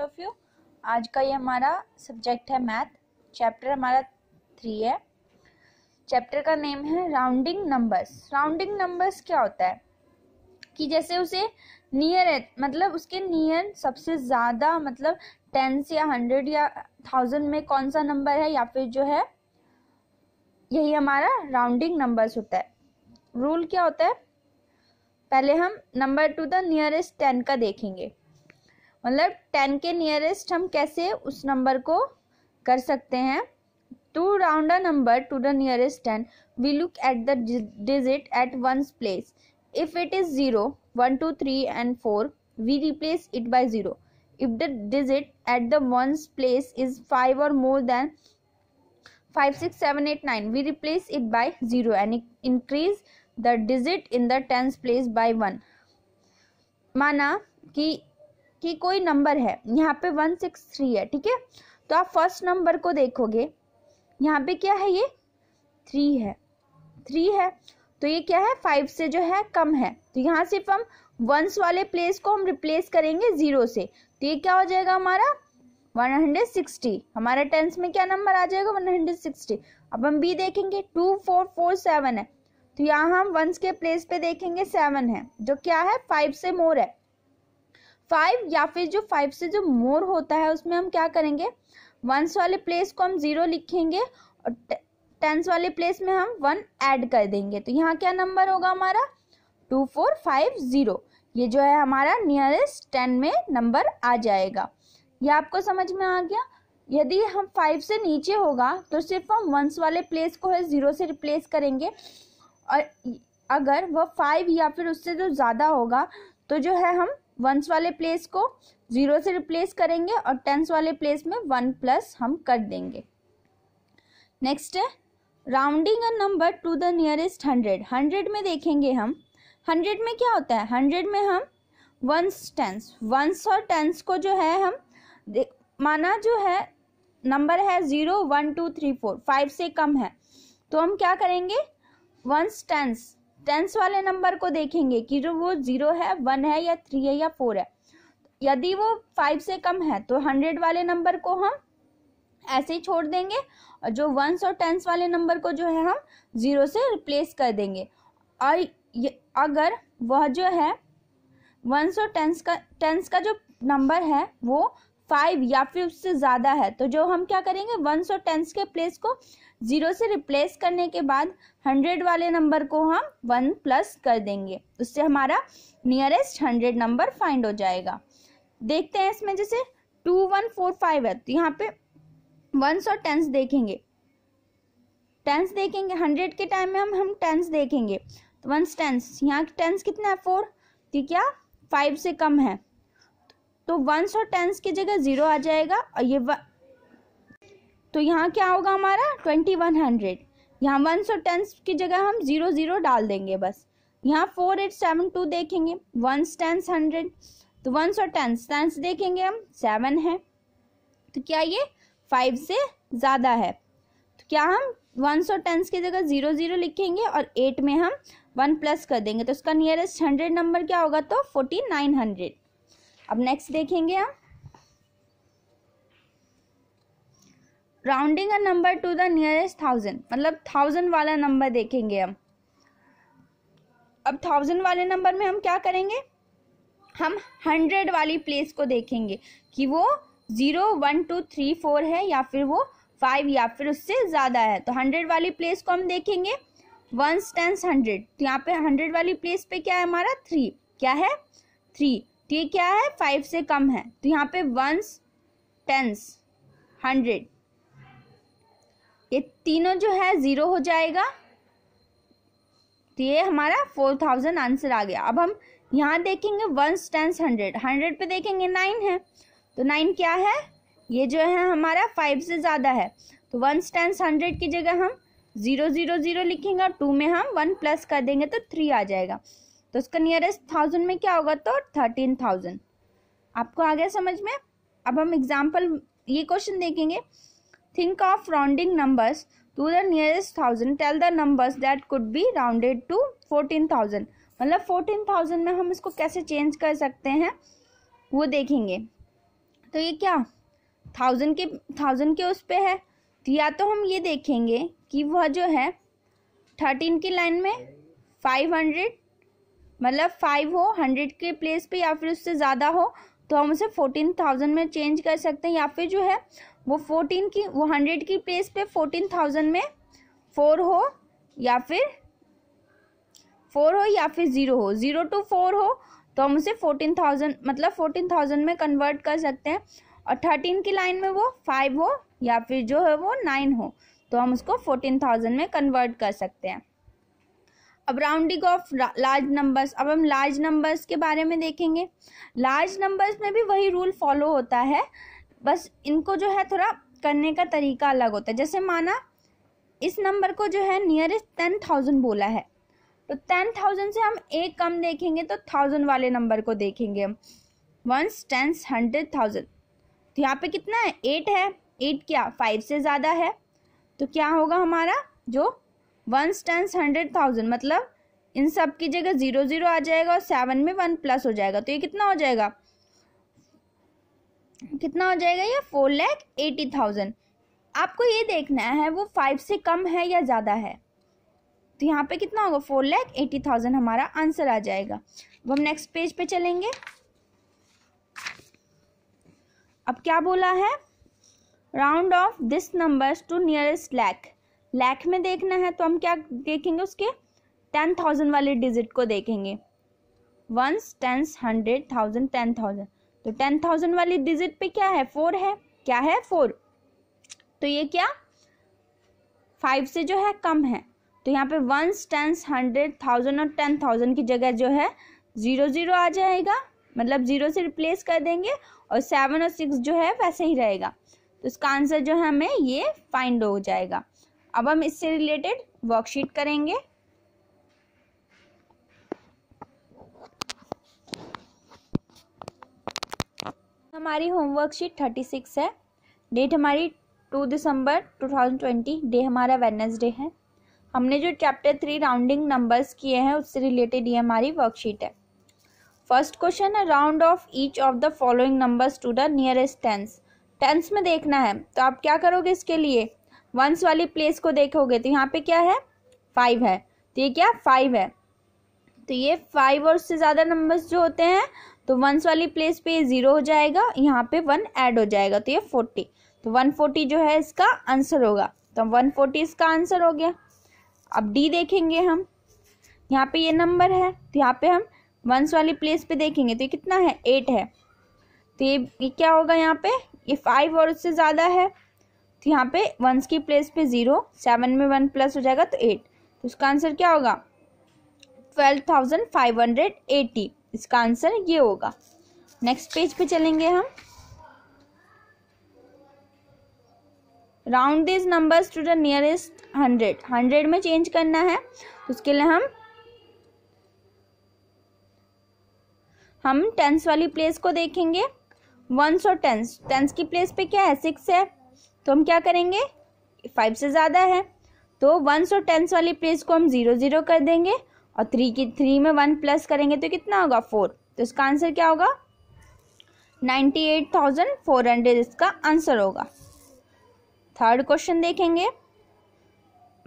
all of you आज का ये हमारा सब्जेक्ट है मैथ चैप्टर हमारा थ्री है चैप्टर का नेम है राउंडिंग नंबर्स राउंडिंग नंबर्स क्या होता है कि जैसे उसे नियर है मतलब उसके नियर सबसे ज़्यादा मतलब टेंस या हंड्रेड या थाउजेंड में कौन सा नंबर है या फिर जो है यही हमारा राउंडिंग नंबर्स होता है रूल क्या होता है पहले हम number to the nearest ten का देखेंगे मतलब टेन के नियरेस्ट हम कैसे उस नंबर को कर सकते हैं to round a number to the nearest ten we look at the digit at ones place if it is zero one two three and four we replace it by zero if the digit at the ones place is five और more than five six seven eight nine we replace it by zero and increase the digit in the tens place by one माना कि कि कोई number है यहाँ पे one six three है ठीक है तो आप फर्स्ट नंबर को देखोगे यहाँ पे क्या है ये थ्री है थ्री है तो ये क्या है फाइव से जो है कम है तो यहाँ सिर्फ हम वंस वाले प्लेस को हम रिप्लेस करेंगे जीरो से तो ये क्या हो जाएगा हमारा वन हंड्रेड सिक्सटी हमारा टेंस में क्या नंबर आ जाएगा वन हंड्रेड सिक्सटी अब हम बी देखेंगे टू फोर फोर सेवन है तो यहाँ हम वंस के प्लेस पे देखेंगे सेवन है जो क्या है फाइव से मोर है फाइव या फिर जो फाइव से जो मोर होता है उसमें हम क्या करेंगे वंस वाले प्लेस को हम ज़ीरो लिखेंगे और टेंस वाले प्लेस में हम वन ऐड कर देंगे तो यहाँ क्या नंबर होगा हमारा टू फोर फाइव ज़ीरो ये जो है हमारा नियरेस्ट टेन में नंबर आ जाएगा ये आपको समझ में आ गया यदि हम फाइव से नीचे होगा तो सिर्फ हम वंस वाले प्लेस को है ज़ीरो से रिप्लेस करेंगे और अगर वह फाइव या फिर उससे जो ज़्यादा होगा तो जो है हम वंस वाले प्लेस को जीरो से रिप्लेस करेंगे और टेंस वाले प्लेस में वन प्लस हम कर देंगे नेक्स्ट है rounding a number to the nearest hundred hundred में देखेंगे हम हंड्रेड में क्या होता है हंड्रेड में हम वंस टेंस वंस और टेंस को जो है हम माना जो है नंबर है zero one two three four five से कम है तो हम क्या करेंगे वंस टेंस टेंस वाले नंबर को देखेंगे कि जो वो जीरो है वन है या थ्री है या फोर है यदि वो फाइव से कम है तो हंड्रेड वाले नंबर को हम ऐसे ही छोड़ देंगे और जो वंस और टेंस वाले नंबर को जो है हम ज़ीरो से रिप्लेस कर देंगे और अगर वह जो है वंस और टेंस का टेंस का जो नंबर है वो फाइव या फिर उससे ज़्यादा है तो जो हम क्या करेंगे वंस और टेंस के प्लेस को जीरो से रिप्लेस करने के बाद हंड्रेड वाले नंबर को हम वन प्लस कर देंगे उससे हमारा नियरेस्ट हंड्रेड नंबर फाइंड हो जाएगा देखते हैं इसमें जैसे टू वन फोर फाइव है तो यहाँ पे वंस और टेंस देखेंगे टेंस देखेंगे हंड्रेड के टाइम में हम हम टेंस देखेंगे तो वंस टेंस यहाँ टेंस कितना है फोर तो क्या फाइव से कम है तो वंस और टेंस की जगह ज़ीरो आ जाएगा और ये व... तो यहाँ क्या होगा हमारा ट्वेंटी वन हंड्रेड यहाँ वंस और टेंस की जगह हम ज़ीरो ज़ीरो डाल देंगे बस यहाँ फोर एट सेवन टू देखेंगे वंस टेंस हंड्रेड तो वंस और टेंस टेंस देखेंगे हम सेवन है तो क्या ये फाइव से ज़्यादा है तो क्या हम वंस और टेंस की जगह ज़ीरो ज़ीरो लिखेंगे और एट में हम वन प्लस कर देंगे तो उसका नियरेस्ट हंड्रेड नंबर क्या होगा तो फोर्टी नाइन हंड्रेड अब नेक्स्ट देखेंगे हम rounding a number to the nearest thousand मतलब थाउजेंड वाला नंबर देखेंगे हम अब थाउजेंड वाले नंबर में हम क्या करेंगे हम हंड्रेड वाली प्लेस को देखेंगे कि वो zero one two three four है या फिर वो फाइव या फिर उससे ज़्यादा है तो हंड्रेड वाली प्लेस को हम देखेंगे वंस टेंस हंड्रेड तो यहाँ पे हंड्रेड वाली प्लेस पे क्या है हमारा थ्री क्या है थ्री तो ये क्या है फाइव से कम है तो यहाँ पे वंस टेंस हंड्रेड ये तीनों जो है ज़ीरो हो जाएगा तो ये हमारा फोर थाउजेंड आंसर आ गया अब हम यहाँ देखेंगे वंस टेंस हंड्रेड हंड्रेड पे देखेंगे नाइन है तो नाइन क्या है ये जो है हमारा फाइव से ज़्यादा है तो वंस टेंस हंड्रेड की जगह हम ज़ीरो ज़ीरो ज़ीरो लिखेंगे और टू में हम वन प्लस कर देंगे तो थ्री आ जाएगा तो इसका नियरेस्ट थाउजेंड में क्या होगा तो थर्टीन थाउजेंड आपको आ गया समझ में अब हम एग्जाम्पल ये क्वेश्चन देखेंगे think of rounding numbers to the nearest thousand tell the numbers that could be rounded to fourteen thousand मतलब फोर्टीन थाउजेंड में हम इसको कैसे चेंज कर सकते हैं वो देखेंगे तो ये क्या थाउजेंड के थाउजेंड के उस पर है तो या तो हम ये देखेंगे कि वह जो है थर्टीन की लाइन में फाइव हंड्रेड मतलब फाइव हो हंड्रेड के प्लेस पे या फिर उससे ज़्यादा हो तो हम उसे फोर्टीन थाउजेंड में चेंज कर सकते हैं या फिर जो है वो फोर्टीन की वो हंड्रेड की प्लेस पे फोर्टीन थाउजेंड में फोर हो या फिर फोर हो या फिर ज़ीरो हो ज़ीरो टू फोर हो तो हम उसे फोर्टीन थाउजेंड मतलब फोर्टीन थाउजेंड में कन्वर्ट कर सकते हैं और थर्टीन की लाइन में वो फाइव हो या फिर जो है वो नाइन हो तो हम उसको फोर्टीन थाउजेंड में कन्वर्ट कर सकते हैं अब राउंडिंग ऑफ लार्ज नंबर्स अब हम लार्ज नंबर्स के बारे में देखेंगे लार्ज नंबर्स में भी वही रूल फॉलो होता है बस इनको जो है थोड़ा करने का तरीका अलग होता है जैसे माना इस नंबर को जो है नियरेस्ट टेन थाउजेंड बोला है तो टेन थाउजेंड से हम एक कम देखेंगे तो थाउजेंड वाले नंबर को देखेंगे हम वंस टेंस हंड्रेड थाउजेंड तो यहाँ पे कितना है एट है एट क्या फाइव से ज़्यादा है तो क्या होगा हमारा जो वन टेंस हंड्रेड थाउजेंड मतलब इन सब की जगह ज़ीरो ज़ीरो आ जाएगा और सेवन में वन प्लस हो जाएगा तो ये कितना हो जाएगा कितना हो जाएगा ये फोर लैख एटी थाउजेंड आपको ये देखना है वो फाइव से कम है या ज़्यादा है तो यहाँ पे कितना होगा फोर लैख एटी थाउजेंड हमारा आंसर आ जाएगा अब हम नेक्स्ट पेज पे चलेंगे अब क्या बोला है round off this numbers to nearest lakh lakh में देखना है तो हम क्या देखेंगे उसके टेन थाउजेंड वाले डिजिट को देखेंगे ones tens hundred thousand ten thousand तो टेन थाउजेंड वाली डिजिट पे क्या है फोर है क्या है फोर तो ये क्या फाइव से जो है कम है तो यहाँ पे वंस टेंस हंड्रेड थाउजेंड और टेन थाउजेंड की जगह जो है ज़ीरो ज़ीरो आ जाएगा मतलब ज़ीरो से रिप्लेस कर देंगे और सेवन और सिक्स जो है वैसे ही रहेगा तो इसका आंसर जो है हमें ये फाइंड हो जाएगा अब हम इससे रिलेटेड वर्कशीट करेंगे हमारी होमवर्क शीट थर्टी सिक्स है डेट हमारी two December two thousand twenty day हमारा वेनसडे है हमने जो चैप्टर थ्री राउंडिंग नंबर्स किए हैं उससे रिलेटेड ये हमारी वर्कशीट है फर्स्ट क्वेश्चन है round off each of the following numbers to the nearest tens tens में देखना है तो आप क्या करोगे इसके लिए वंस वाली प्लेस को देखोगे तो यहाँ पे क्या है फाइव है तो ये क्या फाइव है तो ये फाइव और से ज़्यादा नंबर्स जो होते हैं तो वंस वाली प्लेस पे ये ज़ीरो हो जाएगा यहाँ पे वन ऐड हो जाएगा तो ये फोर्टी तो वन फोर्टी जो है इसका आंसर होगा तो वन फोर्टी इसका आंसर हो गया अब डी देखेंगे हम यहाँ पे ये नंबर है तो यहाँ पे हम वंस वाली प्लेस पे देखेंगे तो ये कितना है एट है तो ये, ये क्या होगा यहाँ पे ये फाइव और उससे ज़्यादा है तो यहाँ पे वंस की प्लेस पे ज़ीरो सेवन में वन प्लस हो जाएगा तो एट तो इसका आंसर क्या होगा twelve thousand five hundred eighty इसका आंसर ये होगा नेक्स्ट पेज पे चलेंगे हम round this numbers to the nearest hundred hundred में चेंज करना है तो उसके लिए हम हम टेंस वाली प्लेस को देखेंगे वंस और टेंस टेंस की प्लेस पे क्या है सिक्स है तो हम क्या करेंगे फाइव से ज़्यादा है तो वंस और टेंस वाली प्लेस को हम ज़ीरो ज़ीरो कर देंगे और थ्री की थ्री में वन प्लस करेंगे तो कितना होगा फोर तो इसका आंसर क्या होगा ninety eight thousand four hundred इसका आंसर होगा थर्ड क्वेश्चन देखेंगे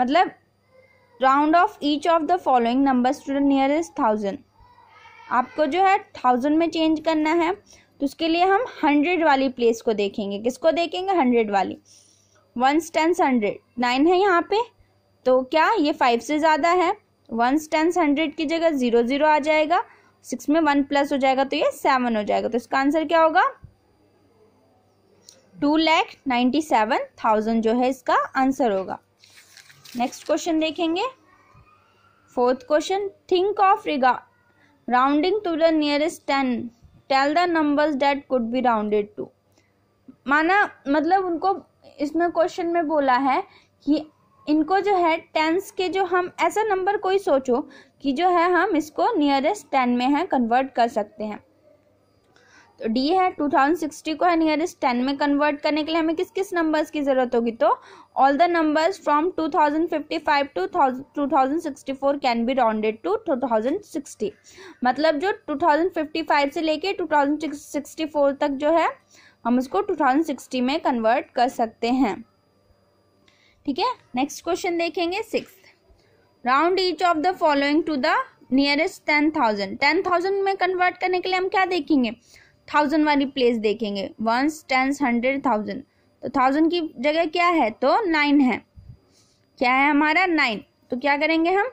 मतलब round off each of the following number to the nearest thousand आपको जो है थाउजेंड में चेंज करना है तो उसके लिए हम हंड्रेड वाली प्लेस को देखेंगे किसको देखेंगे हंड्रेड वाली वंस टेंस हंड्रेड नाइन है यहाँ पे तो क्या ये फाइव से ज़्यादा है वंस टेंस हंड्रेड की जगह ज़ीरो ज़ीरो आ जाएगा सिक्स में वन प्लस हो जाएगा तो ये सेवन हो जाएगा तो इसका आंसर क्या होगा two lakh ninety seven thousand जो है इसका आंसर होगा नेक्स्ट क्वेश्चन देखेंगे फोर्थ क्वेश्चन थिंक ऑफ रिगा rounding to the nearest ten tell the numbers that could be rounded to माना मतलब उनको इसमें क्वेश्चन में बोला है कि इनको जो है टेंस के जो हम ऐसा नंबर कोई सोचो कि जो है हम इसको नियरेस्ट टेन में है कन्वर्ट कर सकते हैं डी है टू थाउजेंड सिक्सटी को है नियरेस्ट टेन में कन्वर्ट करने के लिए हमें किस किस नंबर्स की ज़रूरत होगी तो all the numbers from two thousand fifty five to two thousand sixty four can be rounded to two thousand sixty मतलब जो टू थाउजेंड फिफ्टी फाइव से लेके टू थाउजेंड सिक्सटी फोर तक जो है हम उसको टू थाउजेंड सिक्सटी में कन्वर्ट कर सकते हैं ठीक है नेक्स्ट क्वेश्चन देखेंगे six round each of the following to the nearest ten thousand ten thousand में कन्वर्ट करने के लिए हम क्या देखेंगे थाउजेंड वाली प्लेस देखेंगे वंस टेंस हंड्रेड थाउजेंड तो थाउजेंड की जगह क्या है तो नाइन है क्या है हमारा नाइन तो क्या करेंगे हम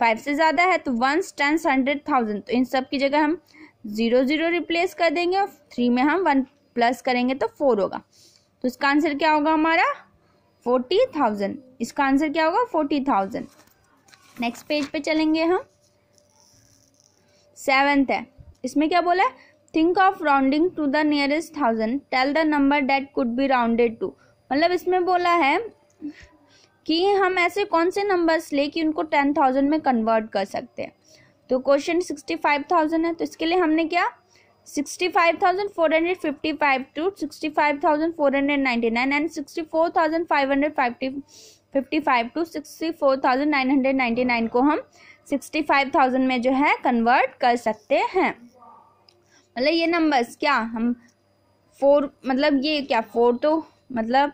फाइव से ज़्यादा है तो वंस टेंस हंड्रेड थाउजेंड तो इन सब की जगह हम ज़ीरो ज़ीरो रिप्लेस कर देंगे और थ्री में हम वन प्लस करेंगे तो फोर होगा तो इसका आंसर क्या होगा हमारा फोर्टी थाउजेंड इसका आंसर क्या होगा फोर्टी थाउजेंड नेक्स्ट पेज पे चलेंगे हम सेवेंथ है इसमें क्या बोला है think of rounding to the nearest thousand tell the number that could be rounded to मतलब इसमें बोला है कि हम ऐसे कौन से नंबर्स ले कि उनको टेन थाउजेंड में कन्वर्ट कर सकते हैं तो क्वेश्चन सिक्सटी फाइव थाउजेंड है तो इसके लिए हमने क्या sixty five thousand four hundred fifty five to sixty five thousand four hundred ninety nine and sixty four thousand five hundred fifty fifty five to sixty four thousand nine hundred ninety nine को हम sixty five thousand में जो है convert कर सकते हैं मतलब ये नंबर्स क्या हम फोर मतलब ये क्या फोर तो मतलब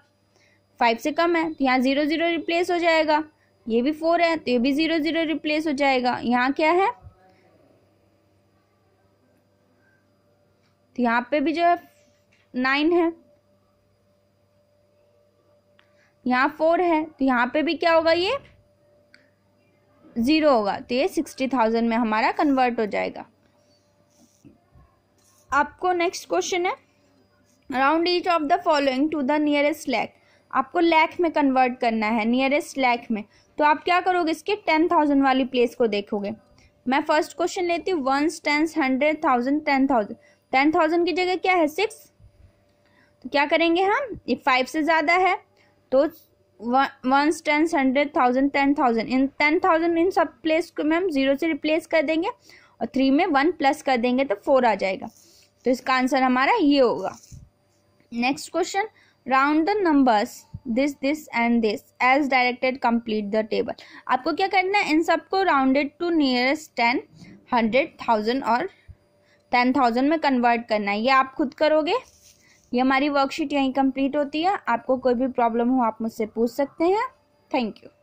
फाइव से कम है तो यहाँ ज़ीरो ज़ीरो रिप्लेस हो जाएगा ये भी फोर है तो ये भी ज़ीरो ज़ीरो रिप्लेस हो जाएगा यहाँ क्या है तो यहाँ पे भी जो है नाइन है यहाँ फोर है तो यहाँ पे भी क्या होगा ये ज़ीरो होगा तो ये सिक्सटी थाउजेंड में हमारा कन्वर्ट हो जाएगा आपको नेक्स्ट क्वेश्चन है round each of the following to the nearest lakh आपको लैख में कन्वर्ट करना है नियरेस्ट लैक में तो आप क्या करोगे इसके टेन थाउजेंड वाली प्लेस को देखोगे मैं फर्स्ट क्वेश्चन लेती हूँ ones tens hundred thousand ten thousand ten thousand की जगह क्या है सिक्स तो क्या करेंगे हम ये फाइव से ज़्यादा है तो ones tens hundred thousand ten thousand इन टेन थाउजेंड इन सब प्लेस को मैम जीरो से रिप्लेस कर देंगे और थ्री में वन प्लस कर देंगे तो फोर आ जाएगा तो इसका आंसर हमारा ये होगा next question round the numbers this this and this as directed complete the table आपको क्या करना है इन सबको rounded to nearest ten hundred thousand और टेन थाउजेंड में कन्वर्ट करना है ये आप खुद करोगे ये हमारी वर्कशीट यहीं कंप्लीट होती है आपको कोई भी प्रॉब्लम हो आप मुझसे पूछ सकते हैं थैंक यू